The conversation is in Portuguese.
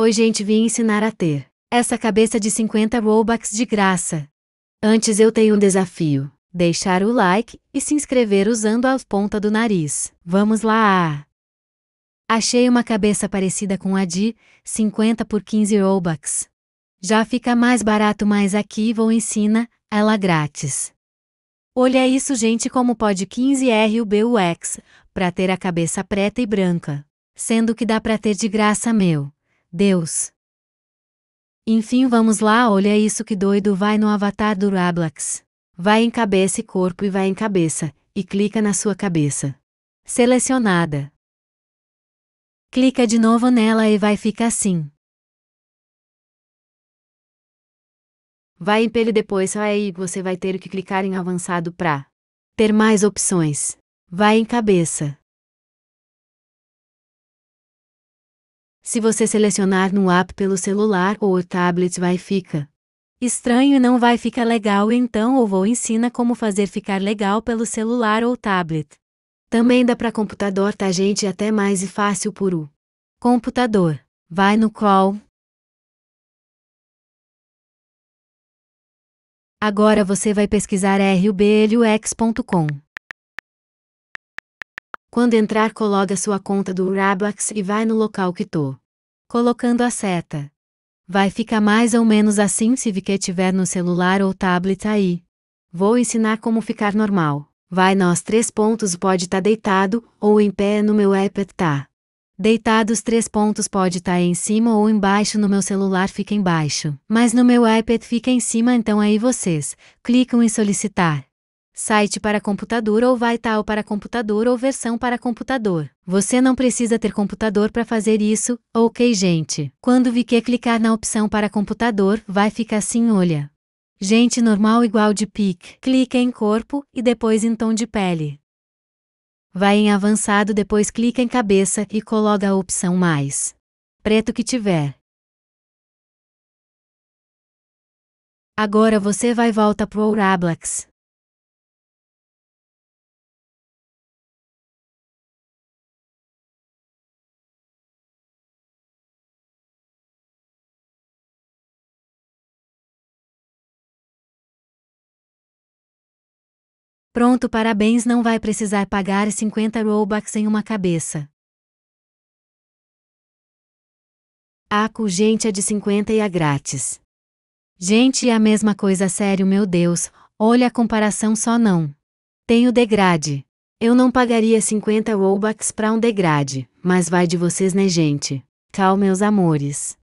Oi, gente, vim ensinar a ter essa cabeça de 50 Robux de graça. Antes eu tenho um desafio: deixar o like e se inscrever usando a ponta do nariz. Vamos lá! Achei uma cabeça parecida com a de 50 por 15 Robux. Já fica mais barato, mas aqui vou ensina ela grátis. Olha isso, gente, como pode 15 rubux para ter a cabeça preta e branca, sendo que dá para ter de graça meu. Deus. Enfim, vamos lá, olha isso que doido vai no avatar do Roblox. Vai em cabeça e corpo e vai em cabeça, e clica na sua cabeça. Selecionada. Clica de novo nela e vai ficar assim. Vai em pele depois, aí você vai ter que clicar em avançado para ter mais opções. Vai em cabeça. Se você selecionar no app pelo celular ou tablet vai fica. Estranho e não vai ficar legal então o vou ensina como fazer ficar legal pelo celular ou tablet. Também dá para computador tá gente até mais e fácil por o computador. Vai no qual Agora você vai pesquisar rubelhox.com. Quando entrar, coloca sua conta do Roblox e vai no local que tô. Colocando a seta. Vai ficar mais ou menos assim se que tiver no celular ou tablet aí. Vou ensinar como ficar normal. Vai nós três pontos pode estar tá deitado ou em pé no meu iPad tá. Deitados três pontos pode estar tá em cima ou embaixo no meu celular fica embaixo. Mas no meu iPad fica em cima então aí vocês clicam em solicitar site para computador ou Vital para computador ou versão para computador. Você não precisa ter computador para fazer isso, ok gente. Quando vi que clicar na opção para computador, vai ficar assim olha. Gente normal igual de PIC, clica em corpo e depois em tom de pele. Vai em avançado depois clica em cabeça e coloca a opção mais. Preto que tiver. Agora você vai volta pro Roblox. Pronto, parabéns, não vai precisar pagar 50 rollbacks em uma cabeça. A gente é de 50 e a é grátis. Gente, é a mesma coisa, sério, meu Deus, olha a comparação só não. Tenho degrade. Eu não pagaria 50 rollbacks para um degrade, mas vai de vocês, né, gente? Tchau, meus amores.